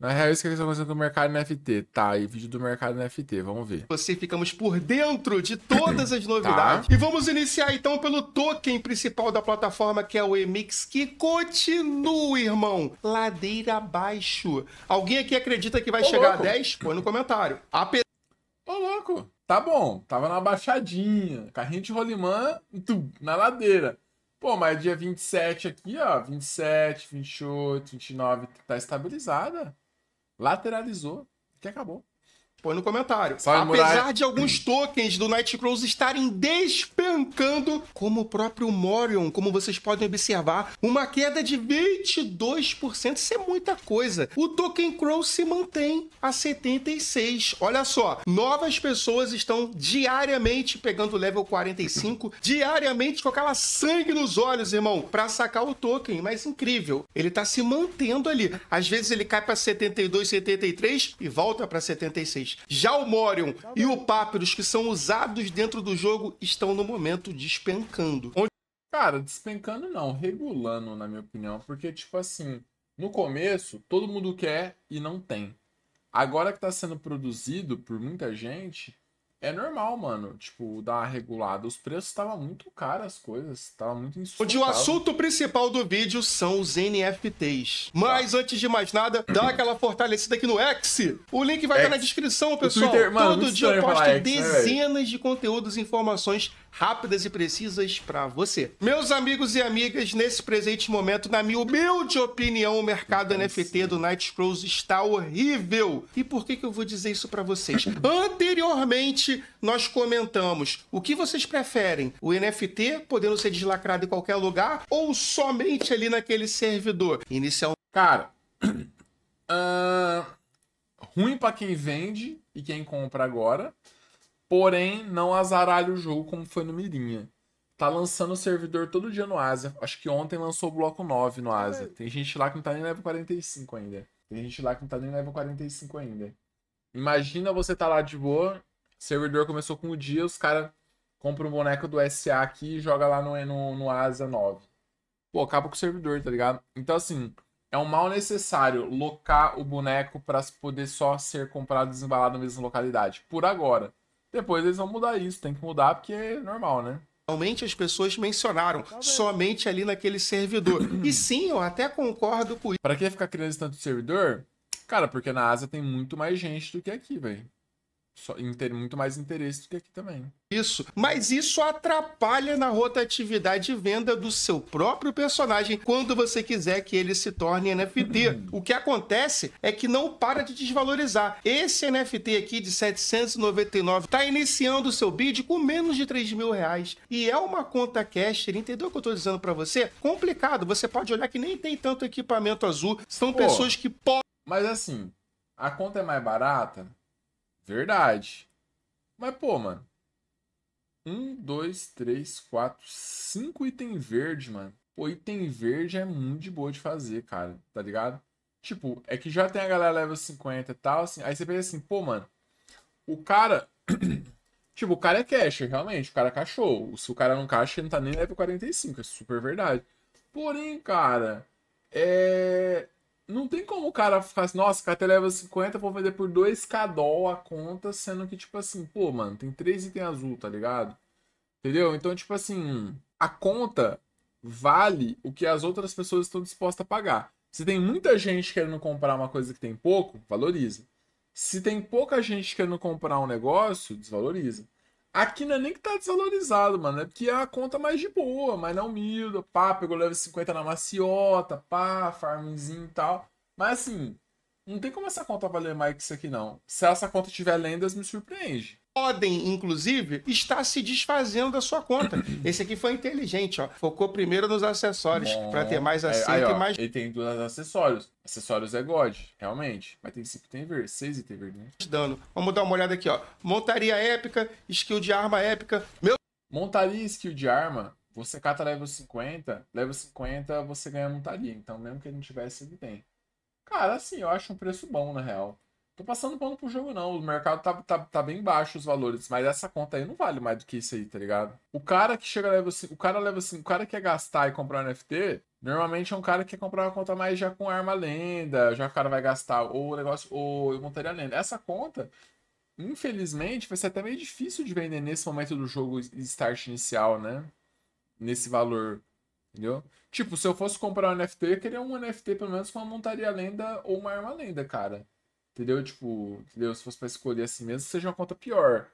Na real, é isso que estão fazendo com o mercado NFT. Tá, e vídeo do mercado NFT, vamos ver. Você ficamos por dentro de todas as tá. novidades. Tá. E vamos iniciar então pelo token principal da plataforma, que é o Emix, que continua, irmão, ladeira abaixo. Alguém aqui acredita que vai Ô, chegar louco. a 10? Põe no comentário. Ape... Ô, louco. Tá bom, tava na baixadinha. Carrinho de rolimã, na ladeira. Pô, mas dia 27 aqui, ó, 27, 28, 29, tá estabilizada lateralizou, que acabou. Põe no comentário. Apesar de alguns tokens do Nightcrawls estarem despencando, como o próprio Morion, como vocês podem observar, uma queda de 22%. Isso é muita coisa. O Token Crow se mantém a 76. Olha só, novas pessoas estão diariamente pegando level 45, diariamente com aquela sangue nos olhos, irmão, para sacar o token. Mas incrível, ele tá se mantendo ali. Às vezes ele cai para 72, 73 e volta para 76. Já o Morion e o Papyrus, que são usados dentro do jogo, estão no momento despencando. Onde... Cara, despencando não, regulando, na minha opinião. Porque, tipo assim, no começo, todo mundo quer e não tem. Agora que está sendo produzido por muita gente, é normal, mano, tipo, dar uma regulada. Os preços estavam muito caros, as coisas, estavam muito insuportável. Onde o assunto principal do vídeo são os NFTs. Mas tá. antes de mais nada, dá aquela fortalecida aqui no X. O link vai estar tá na descrição, pessoal. Twitter, mano, Todo dia eu posto X, né, dezenas né, de conteúdos e informações rápidas e precisas para você. Meus amigos e amigas, nesse presente momento, na minha humilde opinião, o mercado Nossa. Então, NFT do Night Scrolls está horrível. E por que, que eu vou dizer isso para vocês? Anteriormente, nós comentamos o que vocês preferem: o NFT podendo ser deslacrado em qualquer lugar ou somente ali naquele servidor? Inicial. Cara. Uh, ruim para quem vende e quem compra agora. Porém, não azaralha o jogo como foi no Mirinha. Tá lançando o servidor todo dia no Ásia. Acho que ontem lançou o bloco 9 no Ásia. Tem gente lá que não tá nem level 45 ainda. Tem gente lá que não tá nem level 45 ainda. Imagina você tá lá de boa, servidor começou com o dia, os caras compram um boneco do SA aqui e joga lá no, no, no Asa 9. Pô, acaba com o servidor, tá ligado? Então, assim, é um mal necessário locar o boneco para poder só ser comprado e desembalado na mesma localidade. Por agora. Depois eles vão mudar isso, tem que mudar porque é normal, né? Realmente as pessoas mencionaram Talvez. somente ali naquele servidor. e sim, eu até concordo com isso. Pra que ficar criando esse tanto servidor? Cara, porque na Ásia tem muito mais gente do que aqui, velho. Só, ter muito mais interesse do que aqui também. Isso. Mas isso atrapalha na rotatividade de venda do seu próprio personagem quando você quiser que ele se torne NFT. Uhum. o que acontece é que não para de desvalorizar. Esse NFT aqui de 799 está iniciando o seu bid com menos de 3 mil reais. E é uma conta cash, entendeu o que eu estou dizendo para você? Complicado. Você pode olhar que nem tem tanto equipamento azul. São Pô, pessoas que podem. Mas assim, a conta é mais barata Verdade. Mas, pô, mano. Um, dois, três, quatro, cinco item verde, mano. Pô, item verde é muito de boa de fazer, cara. Tá ligado? Tipo, é que já tem a galera level 50 e tal, assim. Aí você pensa assim, pô, mano. O cara. tipo, o cara é cash, realmente. O cara é cachorro. Se o cara não caixa, ele não tá nem level 45. É super verdade. Porém, cara. É não tem como o cara ficar assim, nossa, cara até leva 50, vou vender por 2k a conta, sendo que, tipo assim, pô, mano, tem 3 itens azul, tá ligado? Entendeu? Então, tipo assim, a conta vale o que as outras pessoas estão dispostas a pagar. Se tem muita gente querendo comprar uma coisa que tem pouco, valoriza. Se tem pouca gente querendo comprar um negócio, desvaloriza. Aqui não é nem que tá desvalorizado, mano. É porque é a conta mais de boa, mais na humilde. Pá, pegou level 50 na maciota, pá, farmzinho e tal. Mas assim, não tem como essa conta valer mais que isso aqui, não. Se essa conta tiver lendas, me surpreende podem, inclusive, estar se desfazendo da sua conta. Esse aqui foi inteligente, ó. Focou primeiro nos acessórios, é, para ter mais aceito aí, e mais. Ele tem duas acessórios. Acessórios é God, realmente. Mas tem cinco tem verde, seis tem verde, né? Dano. Vamos dar uma olhada aqui, ó. Montaria épica, skill de arma épica. Meu... Montaria e skill de arma, você cata level 50, level 50 você ganha montaria. Então, mesmo que ele não tivesse, ele tem. Cara, assim, eu acho um preço bom, na real tô passando pano pro jogo, não. O mercado tá, tá, tá bem baixo os valores, mas essa conta aí não vale mais do que isso aí, tá ligado? O cara que chega leva assim, o cara leva assim o cara que quer gastar e comprar um NFT, normalmente é um cara que quer comprar uma conta mais já com arma lenda, já o cara vai gastar ou o negócio, ou eu montaria lenda. Essa conta, infelizmente, vai ser até meio difícil de vender nesse momento do jogo start inicial, né? Nesse valor. Entendeu? Tipo, se eu fosse comprar um NFT, eu queria um NFT pelo menos com uma montaria lenda ou uma arma lenda, cara. Entendeu? Tipo, entendeu? Se fosse pra escolher assim mesmo, seja uma conta pior.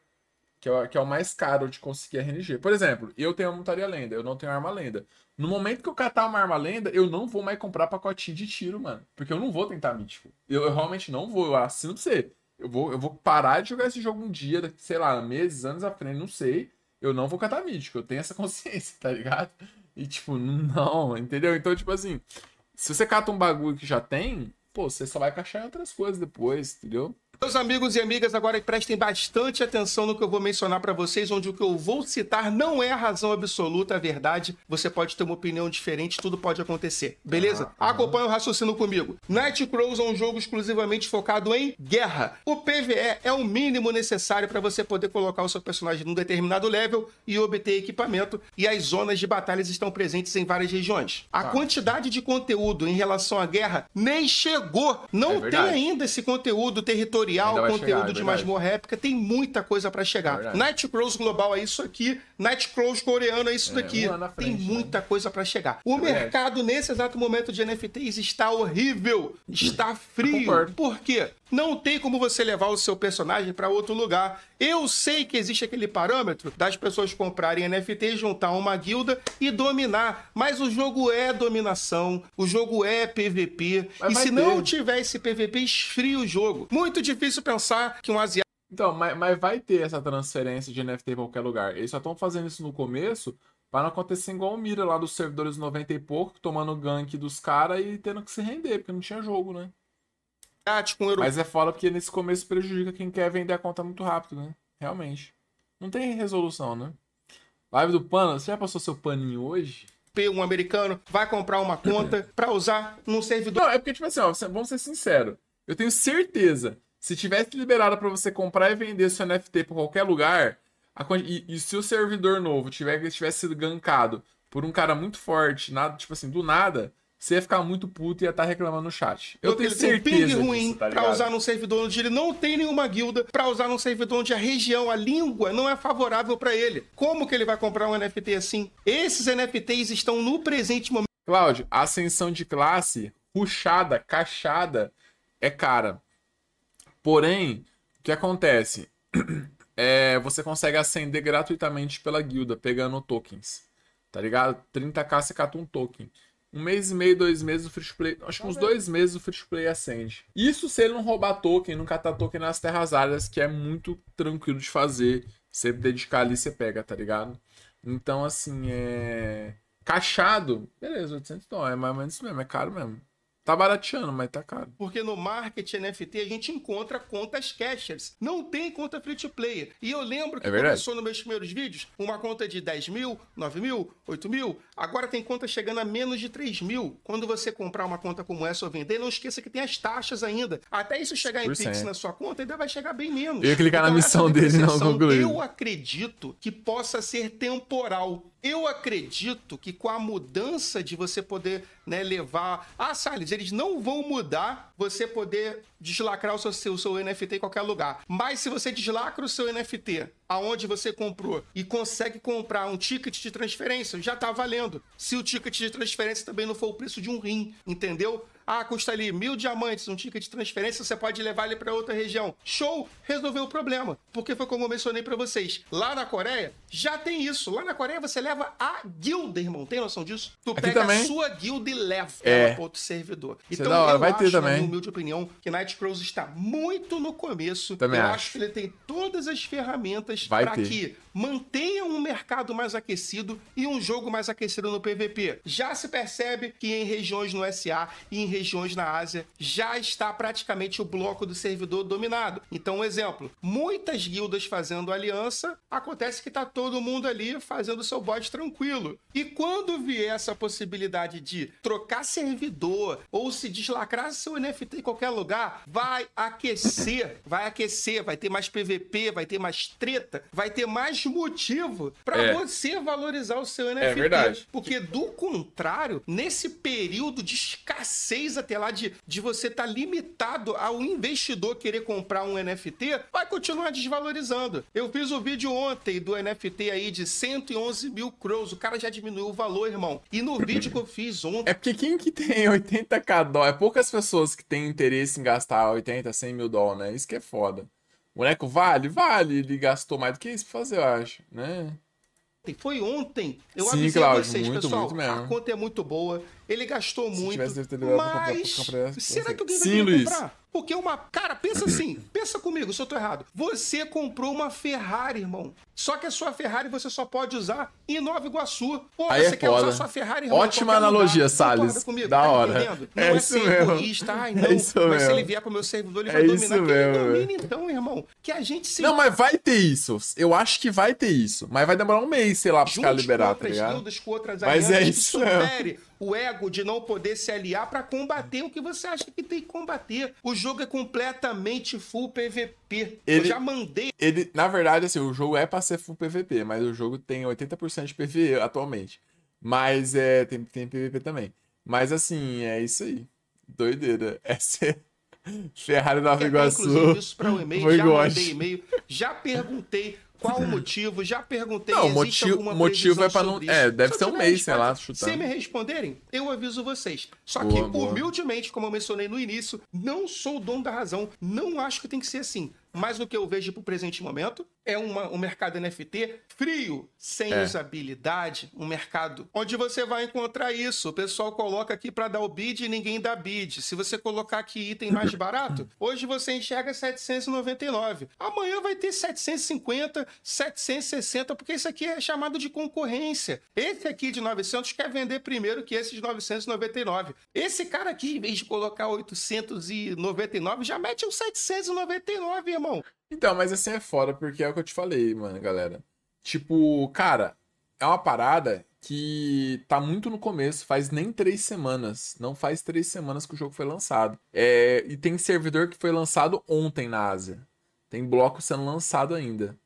Que é, que é o mais caro de conseguir RNG. Por exemplo, eu tenho a montaria lenda, eu não tenho arma lenda. No momento que eu catar uma arma lenda, eu não vou mais comprar pacotinho de tiro, mano. Porque eu não vou tentar mítico. Eu, eu realmente não vou, eu assino pra você. Eu vou, eu vou parar de jogar esse jogo um dia, sei lá, meses, anos à frente, não sei. Eu não vou catar mítico, eu tenho essa consciência, tá ligado? E tipo, não, entendeu? Então, tipo assim, se você cata um bagulho que já tem, pô, você só vai encaixar em outras coisas depois, entendeu? Meus amigos e amigas, agora prestem bastante atenção no que eu vou mencionar para vocês, onde o que eu vou citar não é a razão absoluta, é a verdade. Você pode ter uma opinião diferente, tudo pode acontecer, beleza? Acompanhe o raciocínio comigo. Nightcrawls é um jogo exclusivamente focado em guerra. O PvE é o mínimo necessário para você poder colocar o seu personagem num determinado level e obter equipamento, e as zonas de batalhas estão presentes em várias regiões. A tá. quantidade de conteúdo em relação à guerra nem chegou. Não é tem ainda esse conteúdo territorial tutorial, conteúdo chegar, é de masmorra épica, tem muita coisa para chegar. É Nightcrawls global é isso aqui, Nightcrawls coreano é isso é, daqui. Um frente, tem né? muita né? coisa para chegar. O é. mercado nesse exato momento de NFTs está horrível, está frio. Por quê? Não tem como você levar o seu personagem para outro lugar. Eu sei que existe aquele parâmetro das pessoas comprarem NFT, juntar uma guilda e dominar, mas o jogo é dominação, o jogo é PVP. Mas e se ter. não tiver esse PVP, esfria o jogo. Muito difícil pensar que um asiático então, mas, mas, vai ter essa transferência de NFT para qualquer lugar. Eles só estão fazendo isso no começo para não acontecer igual o Mira lá dos servidores 90 e pouco, tomando gank dos caras e tendo que se render, porque não tinha jogo, né? resgate com o euro. Mas é foda porque nesse começo prejudica quem quer vender a conta muito rápido, né? Realmente. Não tem resolução, né? Live do Pano, você já passou seu paninho hoje? um americano vai comprar uma conta para usar num servidor. Não, é porque, tipo assim, ó, vamos ser sinceros. Eu tenho certeza, se tivesse liberado para você comprar e vender seu NFT por qualquer lugar, a, e, e, se o servidor novo tiver, tivesse sido gankado por um cara muito forte, nada, tipo assim, do nada, você ia ficar muito puto e ia estar tá reclamando no chat. Eu, eu tenho certeza. Tem ping ruim disso, tá pra usar num servidor onde ele não tem nenhuma guilda, pra usar num servidor onde a região, a língua não é favorável para ele. Como que ele vai comprar um NFT assim? Esses NFTs estão no presente momento. Cláudio, ascensão de classe, puxada, cachada, é cara. Porém, o que acontece? É, você consegue ascender gratuitamente pela guilda, pegando tokens. Tá ligado? 30k você cata um token um mês e meio, dois meses, o free play. Acho que uns dois meses o free play acende. Isso se ele não roubar token, não catar token nas terras áreas, que é muito tranquilo de fazer. Você dedicar ali, você pega, tá ligado? Então, assim, é. Cachado, beleza, 800 dólares, é mais ou menos isso mesmo, é caro mesmo. Tá barateando, mas tá caro. Porque no marketing NFT a gente encontra contas cashers. Não tem conta free to play. E eu lembro que é começou nos meus primeiros vídeos uma conta de 10 mil, 9 mil, 8 mil. Agora tem conta chegando a menos de 3 mil. Quando você comprar uma conta como essa ou vender, não esqueça que tem as taxas ainda. Até isso chegar em Pix na sua conta, ainda vai chegar bem menos. Eu ia clicar então, na missão dele não concluir. Eu acredito que possa ser temporal. Eu acredito que com a mudança de você poder né, levar. Ah, Salles, eles não vão mudar você poder deslacrar o seu, o seu NFT em qualquer lugar. Mas se você deslacra o seu NFT aonde você comprou e consegue comprar um ticket de transferência, já está valendo. Se o ticket de transferência também não for o preço de um rim, entendeu? Ah, custa ali mil diamantes, um ticket de transferência, você pode levar ele para outra região. Show! Resolveu o problema. Porque foi como eu mencionei para vocês. Lá na Coreia, já tem isso. Lá na Coreia, você leva a guilda, irmão. Tem noção disso? Tu Aqui pega também. a sua guilda e leva é. ela para outro servidor. É então, eu vai acho, ter também. na minha humilde opinião, que Night Crows está muito no começo. Também eu acho. acho que ele tem todas as ferramentas perguntas para que, manter mercado mais aquecido e um jogo mais aquecido no PVP. Já se percebe que em regiões no SA e em regiões na Ásia já está praticamente o bloco do servidor dominado. Então, um exemplo, muitas guildas fazendo aliança, acontece que está todo mundo ali fazendo seu bot tranquilo. E quando vier essa possibilidade de trocar servidor ou se deslacrar seu NFT em qualquer lugar, vai aquecer, vai aquecer, vai ter mais PVP, vai ter mais treta, vai ter mais motivo para é. você valorizar o seu NFT. É verdade. Porque do contrário, nesse período de escassez até lá, de, de você estar tá limitado ao investidor querer comprar um NFT, vai continuar desvalorizando. Eu fiz o um vídeo ontem do NFT aí de 111 mil crows. O cara já diminuiu o valor, irmão. E no vídeo que eu fiz ontem. É porque quem que tem 80k dó? É poucas pessoas que têm interesse em gastar 80, 100 mil dólar, né? Isso que é foda. O boneco vale? Vale. Ele gastou mais do que isso pra fazer, eu acho, né? Foi ontem. Eu Sim, avisei Cláudio, vocês, muito, pessoal. Muito a conta é muito boa. Ele gastou Se muito. Tivesse, mas será que alguém vai Sim, Luiz. comprar? Porque uma. Cara, pensa assim. pensa comigo, se eu tô errado. Você comprou uma Ferrari, irmão. Só que a sua Ferrari você só pode usar em Nova Iguaçu. Aí é você é quer foda. usar sua Ferrari irmão, Ótima analogia, lugar. Salles. Comigo, da tá hora. Não é, é isso mesmo. Egoísta. Ai, tá, não. É isso mas mesmo. se ele vier pro meu servidor, ele é vai dominar. Isso mesmo. ele domina, então, irmão. Que a gente se. Não, mas vai ter isso. Eu acho que vai ter isso. Mas vai demorar um mês, sei lá, pra Juntos ficar liberado, tá ligado? mas é isso. Supere o ego de não poder se aliar para combater o que você acha que tem que combater. O jogo é completamente full PVP. Ele, Eu já mandei. Ele, na verdade, assim, o jogo é para ser full PVP, mas o jogo tem 80% de PVE atualmente. Mas é, tem, tem PVP também. Mas assim, é isso aí. Doideira. Essa é Ferrari Nova Iguaçu. Isso para o um e-mail, Foi já gosto. mandei e-mail, já perguntei qual o motivo? Já perguntei. Não, existe motivo, motivo é para não. É, deve ser um mês, sei lá, chutando. Se me responderem, eu aviso vocês. Só boa, que, boa. humildemente, como eu mencionei no início, não sou o dono da razão. Não acho que tem que ser assim mas o que eu vejo para o presente momento é uma, um mercado NFT frio, sem é. usabilidade, um mercado onde você vai encontrar isso. O pessoal coloca aqui para dar o bid e ninguém dá bid. Se você colocar aqui item mais barato, hoje você enxerga 799. Amanhã vai ter 750, 760, porque isso aqui é chamado de concorrência. Esse aqui de 900 quer vender primeiro que esse de 999. Esse cara aqui, em vez de colocar 899, já mete um 799, irmão irmão. Então, mas assim é foda, porque é o que eu te falei, mano, galera. Tipo, cara, é uma parada que tá muito no começo, faz nem três semanas. Não faz três semanas que o jogo foi lançado. É, e tem servidor que foi lançado ontem na Ásia. Tem bloco sendo lançado ainda.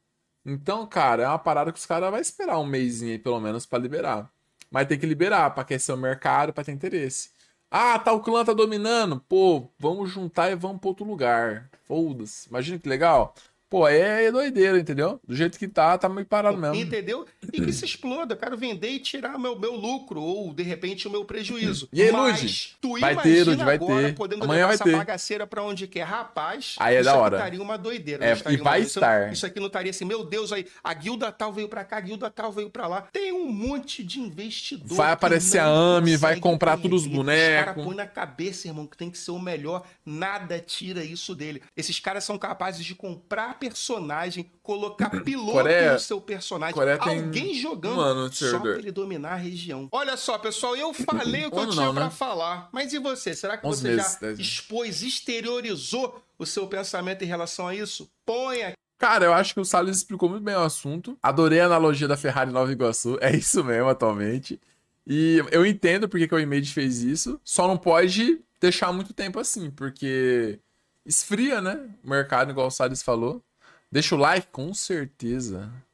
Então, cara, é uma parada que os caras vão esperar um mês aí, pelo menos, para liberar. Mas tem que liberar pra aquecer o mercado, pra ter interesse. Ah, tal tá, clã tá dominando. Pô, vamos juntar e vamos pro outro lugar. Foda-se. Imagina que legal. Pô, é, doideira, entendeu? Do jeito que tá, tá meio parado mesmo. Entendeu? E que se exploda. Eu quero vender e tirar meu, meu lucro, ou de repente o meu prejuízo. E aí, Mas, Tu vai ter, Luz, vai agora, ter. podendo Amanhã levar vai essa ter. bagaceira pra onde quer. Rapaz, aí é da hora. Isso aqui estaria uma doideira. É, e vai uma... estar. Isso aqui não estaria assim, meu Deus, aí, a guilda tal veio pra cá, a guilda tal veio pra lá. Tem um monte de investidor. Vai aparecer a AME, vai comprar todos os bonecos. Os caras põem na cabeça, irmão, que tem que ser o melhor. Nada tira isso dele. Esses caras são capazes de comprar personagem, colocar piloto Coreia, no seu personagem, Coreia alguém jogando mano, só pra ele dominar a região. Olha só, pessoal, eu falei o que eu tinha não, pra né? falar. Mas e você? Será que você meses, já expôs, exteriorizou o seu pensamento em relação a isso? Põe aqui. Cara, eu acho que o Salles explicou muito bem o assunto. Adorei a analogia da Ferrari Nova Iguaçu. É isso mesmo, atualmente. E eu entendo porque que o Image fez isso. Só não pode deixar muito tempo assim, porque esfria, né? O mercado, igual o Salles falou. Deixa o like, com certeza.